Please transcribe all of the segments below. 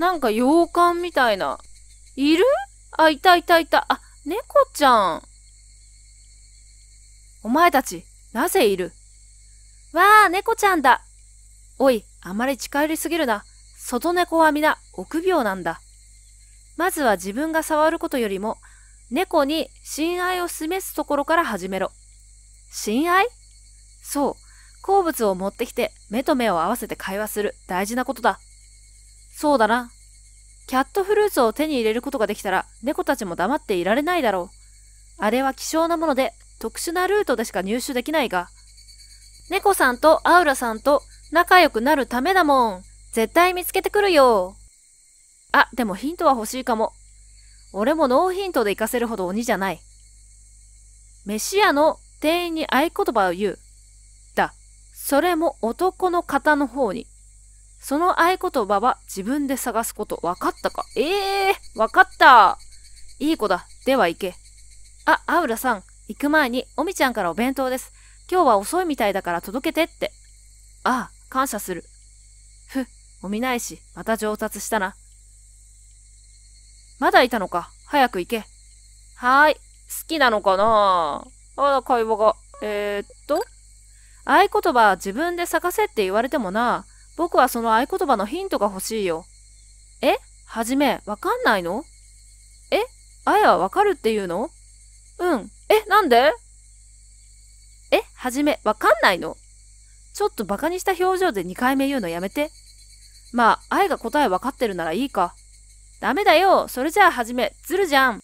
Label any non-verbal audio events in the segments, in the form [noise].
なんか洋館みたいな。いるあ、いたいたいた。あ、猫ちゃん。お前たち、なぜいるわあ、猫ちゃんだ。おい、あまり近寄りすぎるな。外猫は皆、臆病なんだ。まずは自分が触ることよりも、猫に親愛を示すところから始めろ。親愛そう。好物を持ってきて目と目を合わせて会話する大事なことだ。そうだな。キャットフルーツを手に入れることができたら猫たちも黙っていられないだろう。あれは希少なもので特殊なルートでしか入手できないが。猫さんとアウラさんと仲良くなるためだもん。絶対見つけてくるよ。あ、でもヒントは欲しいかも。俺もノーヒントで活かせるほど鬼じゃない。飯屋の店員に合言葉を言う。それも男の方の方に。その合言葉は自分で探すこと。わかったかええー、わかったいい子だ。では行け。あ、アウラさん、行く前に、おみちゃんからお弁当です。今日は遅いみたいだから届けてって。ああ、感謝する。ふ、おみないし、また上達したな。まだいたのか。早く行け。はーい。好きなのかなあら、会話が。えー、っと。合言葉自分で探せって言われてもな、僕はその合言葉のヒントが欲しいよ。えはじめ、わかんないのえあやはわかるって言うのうん。え、なんでえはじめ、わかんないのちょっとバカにした表情で2回目言うのやめて。まあ、愛が答えわかってるならいいか。ダメだよそれじゃあはじめ、ずるじゃんう、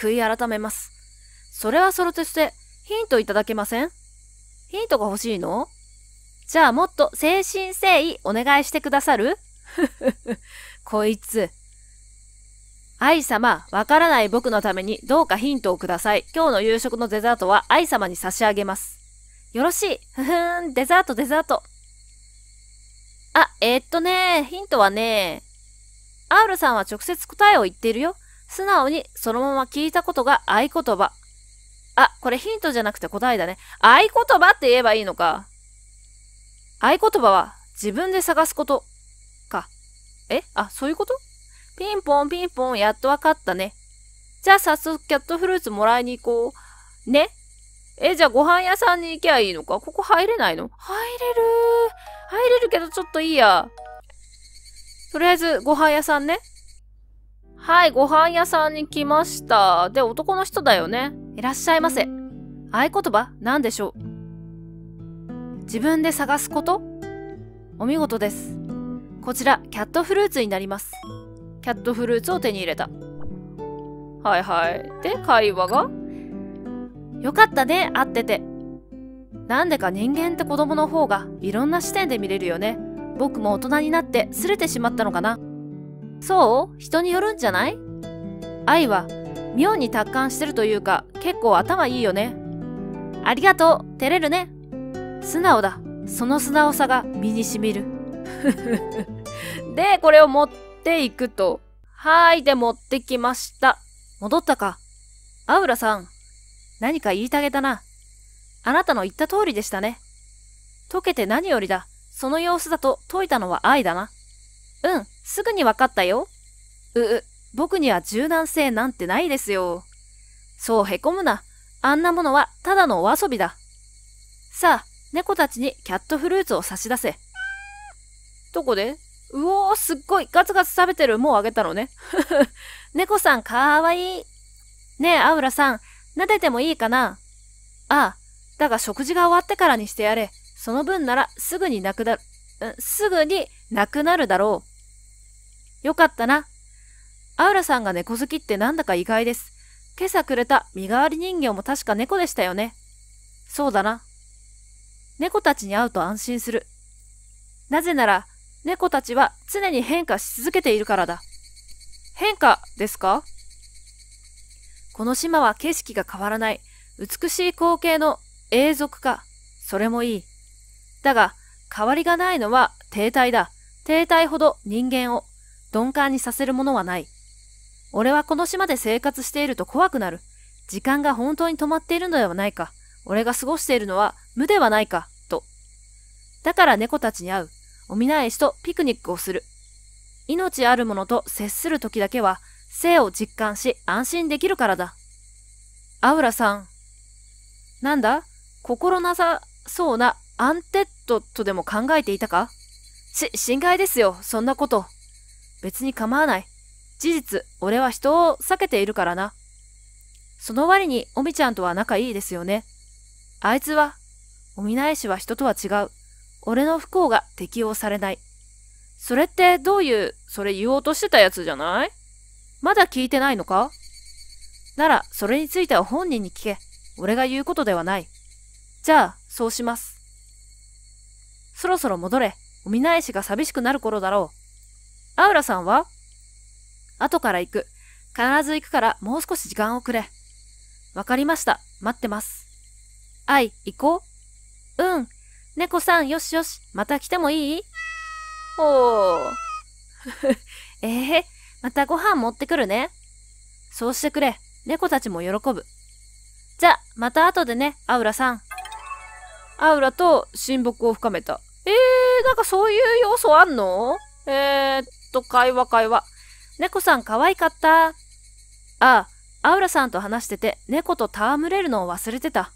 悔い改めます。それはそれとして、ヒントいただけませんヒントが欲しいのじゃあもっと誠心誠意お願いしてくださる [laughs] こいつ。愛様、わからない僕のためにどうかヒントをください。今日の夕食のデザートは愛様に差し上げます。よろしい。ふふん、デザートデザート。あ、えー、っとね、ヒントはね、アルさんは直接答えを言っているよ。素直にそのまま聞いたことが合言葉。あ、これヒントじゃなくて答えだね。合言葉って言えばいいのか。合言葉は自分で探すことか。えあ、そういうことピンポンピンポンやっとわかったね。じゃあ早速キャットフルーツもらいに行こう。ねえ、じゃあご飯屋さんに行けばいいのかここ入れないの入れる入れるけどちょっといいや。とりあえずご飯屋さんね。はい、ご飯屋さんに来ました。で、男の人だよね。いらっしゃいませ。合言葉、何でしょう自分で探すことお見事です。こちら、キャットフルーツになります。キャットフルーツを手に入れた。はいはい。で、会話がよかったね、会ってて。なんでか人間って子供の方がいろんな視点で見れるよね。僕も大人になってすれてしまったのかな。そう人によるんじゃない愛は妙に達観してるというか結構頭いいよね。ありがとう照れるね。素直だ。その素直さが身にしみる。[laughs] で、これを持っていくと。はーい、で持ってきました。戻ったか。アウラさん、何か言いたげたな。あなたの言った通りでしたね。溶けて何よりだ。その様子だと解いたのは愛だな。うん、すぐに分かったよ。う、う、僕には柔軟性なんてないですよ。そうへこむな。あんなものはただのお遊びだ。さあ、猫たちにキャットフルーツを差し出せ。どこでうおー、すっごいガツガツ食べてる。もうあげたのね。[laughs] 猫さんかわいい。ねえ、アウラさん、撫でてもいいかなああ、だが食事が終わってからにしてやれ。その分ならすぐになくなる、すぐになくなるだろう。よかったな。アウラさんが猫好きってなんだか意外です。今朝くれた身代わり人形も確か猫でしたよね。そうだな。猫たちに会うと安心する。なぜなら、猫たちは常に変化し続けているからだ。変化ですかこの島は景色が変わらない、美しい光景の永続化。それもいい。だが、変わりがないのは停滞だ。停滞ほど人間を。鈍感にさせるものはない。俺はこの島で生活していると怖くなる。時間が本当に止まっているのではないか。俺が過ごしているのは無ではないか、と。だから猫たちに会う。お見返しとピクニックをする。命あるものと接する時だけは、生を実感し安心できるからだ。アウラさん。なんだ心なさそうなアンテッドとでも考えていたかし、心外ですよ、そんなこと。別に構わない。事実、俺は人を避けているからな。その割に、おみちゃんとは仲いいですよね。あいつは、おみなえしは人とは違う。俺の不幸が適用されない。それってどういう、それ言おうとしてたやつじゃないまだ聞いてないのかなら、それについては本人に聞け。俺が言うことではない。じゃあ、そうします。そろそろ戻れ。おみなえしが寂しくなる頃だろう。アウラさんは後から行く。必ず行くからもう少し時間をくれ。わかりました。待ってます。アい、行こううん。猫さん、よしよし。また来てもいいほー。え [laughs] えー、またご飯持ってくるね。そうしてくれ。猫たちも喜ぶ。じゃ、また後でね、アウラさん。アウラと親睦を深めた。ええー、なんかそういう要素あんのええーと会話会話。猫さん可愛かった。ああ、アウラさんと話してて猫と戯れるのを忘れてた。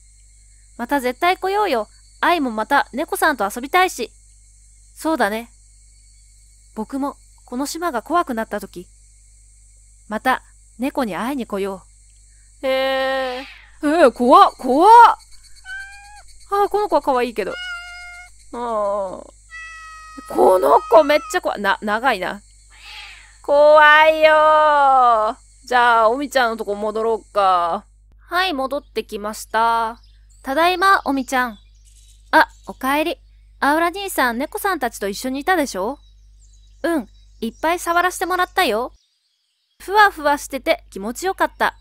また絶対来ようよ。愛もまた猫さんと遊びたいし。そうだね。僕もこの島が怖くなった時。また猫に会いに来よう。へえ。え怖っ、怖っ。ああ、この子は可愛いけど。ああ。この子めっちゃ怖い。な、長いな。怖いよー。じゃあ、おみちゃんのとこ戻ろうか。はい、戻ってきました。ただいま、おみちゃん。あ、おかえり。アウラ兄さん、猫さんたちと一緒にいたでしょうん、いっぱい触らせてもらったよ。ふわふわしてて気持ちよかった。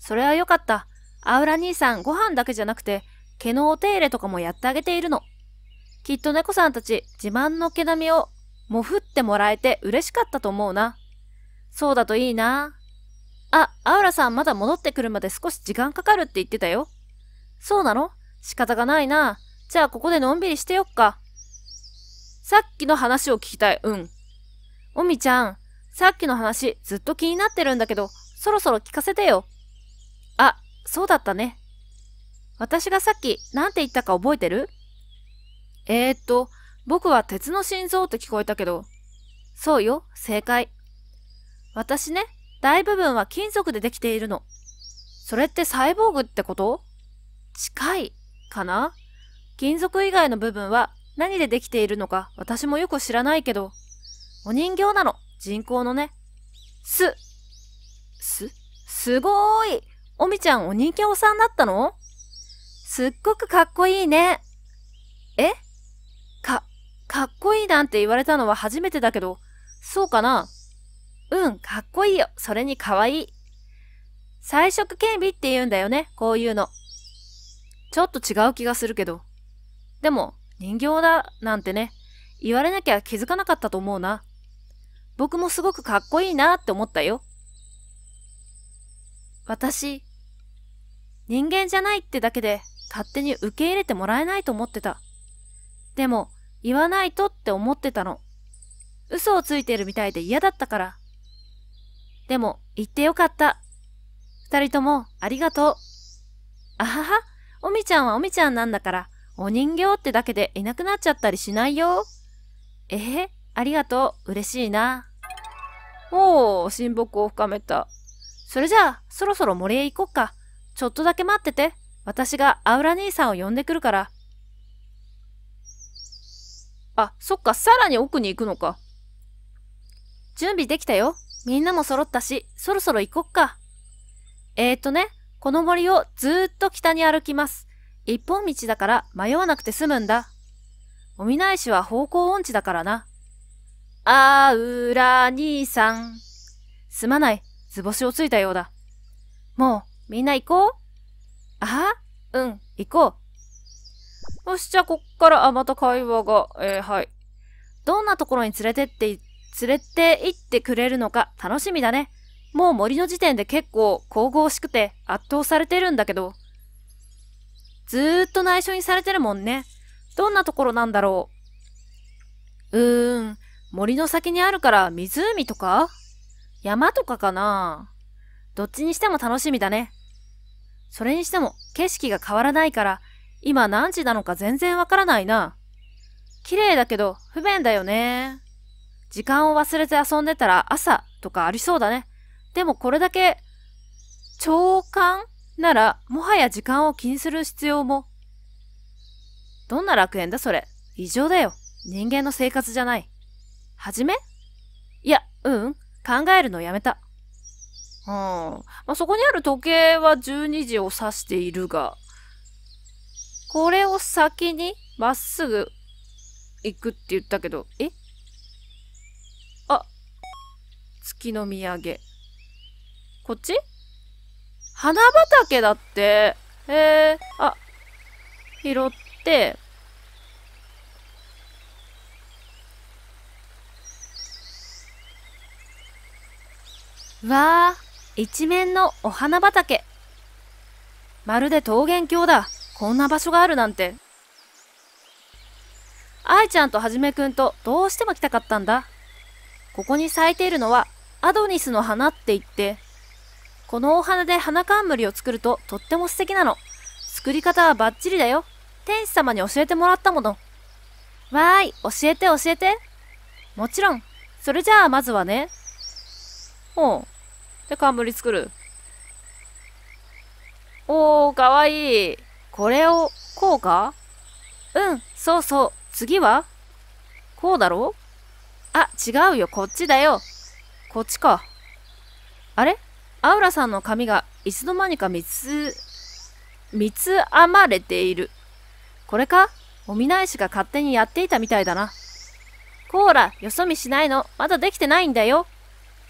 それはよかった。アウラ兄さん、ご飯だけじゃなくて、毛のお手入れとかもやってあげているの。きっと猫さんたち、自慢の毛並みをもふってもらえて嬉しかったと思うな。そうだといいな。あ、アウラさんまだ戻ってくるまで少し時間かかるって言ってたよ。そうなの仕方がないな。じゃあここでのんびりしてよっか。さっきの話を聞きたい。うん。おみちゃん、さっきの話ずっと気になってるんだけど、そろそろ聞かせてよ。あ、そうだったね。私がさっき何て言ったか覚えてるえー、っと、僕は鉄の心臓って聞こえたけど。そうよ、正解。私ね、大部分は金属でできているの。それってサイボーグってこと近い、かな金属以外の部分は何でできているのか私もよく知らないけど。お人形なの、人工のね。す、す、すごーいおみちゃんお人形さんだったのすっごくかっこいいね。かっこいいなんて言われたのは初めてだけど、そうかなうん、かっこいいよ。それにかわいい。彩色兼備って言うんだよね、こういうの。ちょっと違う気がするけど。でも、人形だ、なんてね、言われなきゃ気づかなかったと思うな。僕もすごくかっこいいなって思ったよ。私、人間じゃないってだけで勝手に受け入れてもらえないと思ってた。でも、言わないとって思ってたの。嘘をついてるみたいで嫌だったから。でも、言ってよかった。二人とも、ありがとう。あはは、おみちゃんはおみちゃんなんだから、お人形ってだけでいなくなっちゃったりしないよ。えへ、ありがとう、嬉しいな。おー、親睦を深めた。それじゃあ、そろそろ森へ行こっか。ちょっとだけ待ってて。私がアウラ兄さんを呼んでくるから、あ、そっか、さらに奥に行くのか。準備できたよ。みんなも揃ったし、そろそろ行こっか。えーとね、この森をずっと北に歩きます。一本道だから迷わなくて済むんだ。おみないしは方向音痴だからな。あーうら兄さん。すまない。図星をついたようだ。もう、みんな行こうああうん、行こう。よし、じゃあ、こっから、あ、また会話が、えー、はい。どんなところに連れてって、連れて行ってくれるのか楽しみだね。もう森の時点で結構神々しくて圧倒されてるんだけど。ずーっと内緒にされてるもんね。どんなところなんだろう。うーん、森の先にあるから湖とか山とかかなどっちにしても楽しみだね。それにしても景色が変わらないから今何時なのか全然わからないな。綺麗だけど不便だよね。時間を忘れて遊んでたら朝とかありそうだね。でもこれだけ長官ならもはや時間を気にする必要も。どんな楽園だそれ。異常だよ。人間の生活じゃない。はじめいや、うん。考えるのやめた。うん。まあ、そこにある時計は12時を指しているが、これを先にまっすぐ行くって言ったけど、えあ、月の土産。こっち花畑だって。へえ、あ、拾って、わあ、一面のお花畑。まるで桃源郷だ。こんな場所があるなんて。愛ちゃんとはじめくんとどうしても来たかったんだ。ここに咲いているのはアドニスの花って言って、このお花で花冠を作るととっても素敵なの。作り方はバッチリだよ。天使様に教えてもらったもの。わーい、教えて教えて。もちろん。それじゃあまずはね。ほう。で、冠作る。おー、かわいい。これを、こうかうん、そうそう。次はこうだろあ、違うよ。こっちだよ。こっちか。あれアウラさんの髪がいつの間にか三つ、三つ編まれている。これかお見ないしが勝手にやっていたみたいだな。こーら、よそ見しないの。まだできてないんだよ。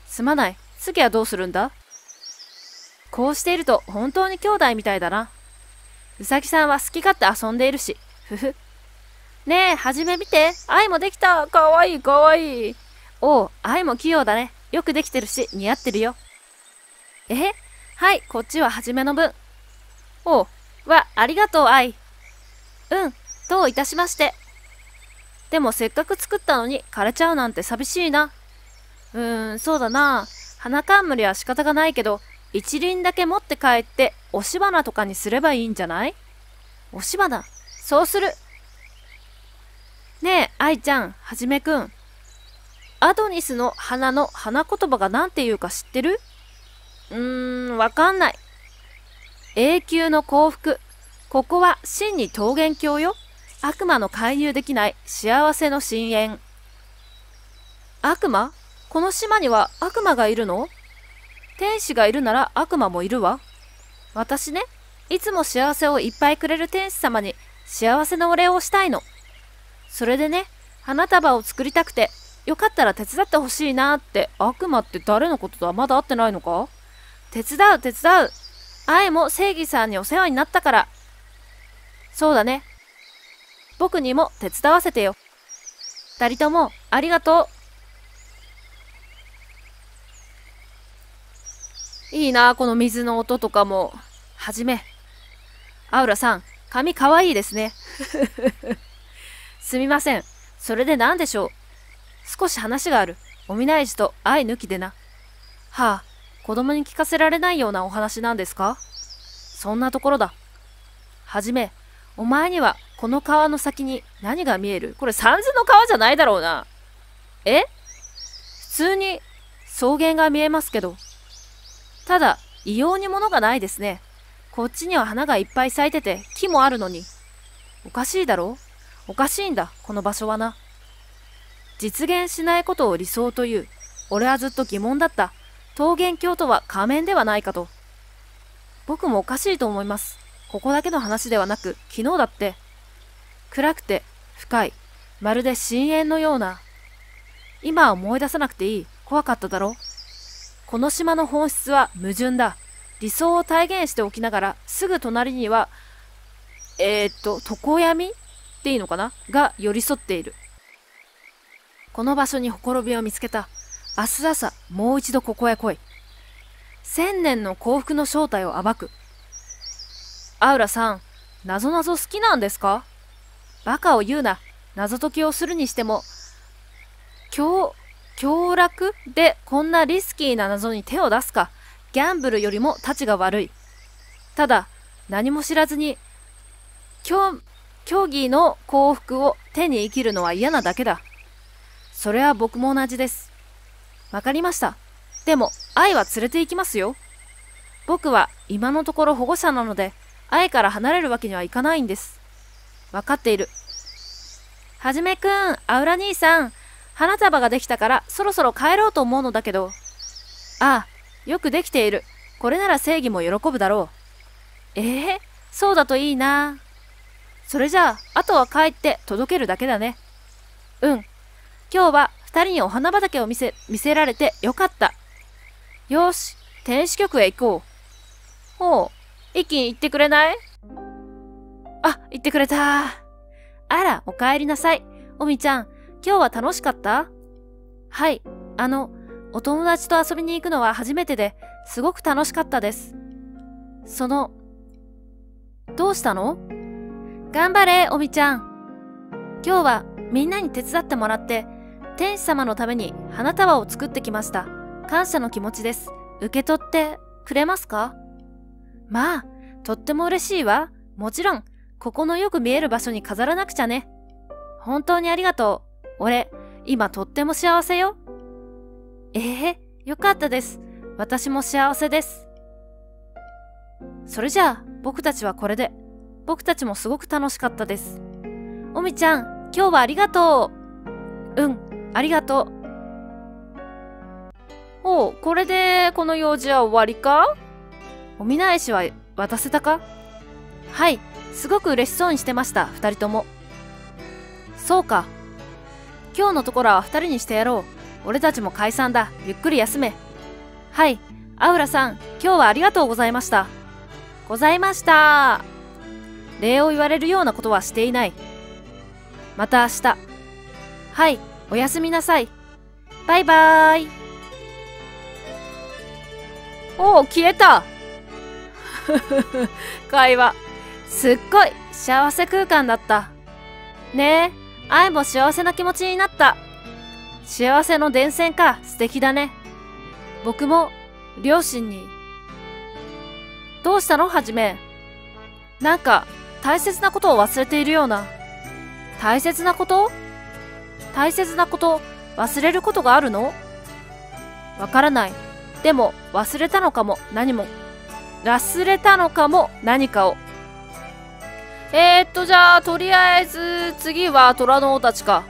すまない。次はどうするんだこうしていると本当に兄弟みたいだな。うさぎさんは好き勝手遊んでいるし、ふふ。ねえ、初め見て。愛もできた。かわいい、かわいい。おお愛も器用だね。よくできてるし、似合ってるよ。えはい、こっちは初めの分。おう、わ、ありがとう、愛。うん、どういたしまして。でもせっかく作ったのに枯れちゃうなんて寂しいな。うーん、そうだな。花冠は仕方がないけど、一輪だけ持って帰って、押し花とかにすればいいんじゃない押し花そうするねえ、愛ちゃん、はじめくん。アドニスの花の花言葉が何て言うか知ってるうーん、わかんない。永久の幸福。ここは真に桃源郷よ。悪魔の介入できない幸せの深淵。悪魔この島には悪魔がいるの天使がいるなら悪魔もいるわ。私ね、いつも幸せをいっぱいくれる天使様に幸せのお礼をしたいの。それでね、花束を作りたくて、よかったら手伝ってほしいなって悪魔って誰のこととはまだ会ってないのか手伝う手伝う愛も正義さんにお世話になったからそうだね僕にも手伝わせてよ二人ともありがとういいなこの水の音とかも。はじめ。アウラさん、髪かわいいですね。すみません。それで何でしょう。少し話がある。お見ないじと愛抜きでな。はあ、子供に聞かせられないようなお話なんですかそんなところだ。はじめ、お前にはこの川の先に何が見えるこれ三途の川じゃないだろうな。え普通に草原が見えますけど。ただ、異様に物がないですね。こっちには花がいっぱい咲いてて、木もあるのに。おかしいだろおかしいんだ、この場所はな。実現しないことを理想という。俺はずっと疑問だった。桃源郷とは仮面ではないかと。僕もおかしいと思います。ここだけの話ではなく、昨日だって。暗くて、深い、まるで深淵のような。今は思い出さなくていい。怖かっただろうこの島の本質は矛盾だ。理想を体現しておきながら、すぐ隣には、えー、っと、床闇っていいのかなが寄り添っている。この場所にほころびを見つけた。明日朝、もう一度ここへ来い。千年の幸福の正体を暴く。アウラさん、なぞなぞ好きなんですかバカを言うな。謎解きをするにしても、今日、凶楽でこんなリスキーな謎に手を出すか。ギャンブルよりも立ちが悪い。ただ、何も知らずに、競、競技の幸福を手に生きるのは嫌なだけだ。それは僕も同じです。わかりました。でも、愛は連れて行きますよ。僕は今のところ保護者なので、愛から離れるわけにはいかないんです。わかっている。はじめくん、アウラ兄さん、花束ができたからそろそろ帰ろうと思うのだけど。ああ、よくできている。これなら正義も喜ぶだろう。ええー、そうだといいな。それじゃあ、あとは帰って届けるだけだね。うん。今日は二人にお花畑を見せ、見せられてよかった。よし、天使局へ行こう。ほう、一気に行ってくれないあ、行ってくれた。あら、お帰りなさい。おみちゃん、今日は楽しかったはい、あの、お友達と遊びに行くのは初めてで、すごく楽しかったです。その、どうしたの頑張れ、おみちゃん。今日はみんなに手伝ってもらって、天使様のために花束を作ってきました。感謝の気持ちです。受け取ってくれますかまあ、とっても嬉しいわ。もちろん、ここのよく見える場所に飾らなくちゃね。本当にありがとう。俺、今とっても幸せよ。ええー、よかったです。私も幸せです。それじゃあ、僕たちはこれで。僕たちもすごく楽しかったです。おみちゃん、今日はありがとう。うん、ありがとう。おう、これでこの用事は終わりかお見返しは渡せたかはい、すごく嬉しそうにしてました、二人とも。そうか、今日のところは二人にしてやろう。俺たちも解散だ。ゆっくり休め。はい。アウラさん、今日はありがとうございました。ございました。礼を言われるようなことはしていない。また明日。はい。おやすみなさい。バイバーイ。おお、消えた。[laughs] 会話。すっごい幸せ空間だった。ねえ。愛も幸せな気持ちになった。幸せの伝染か、素敵だね。僕も、両親に。どうしたのはじめ。なんか、大切なことを忘れているような。大切なこと大切なこと、忘れることがあるのわからない。でも、忘れたのかも、何も。忘れたのかも、何かを。えー、っと、じゃあ、とりあえず、次は虎の王たちか。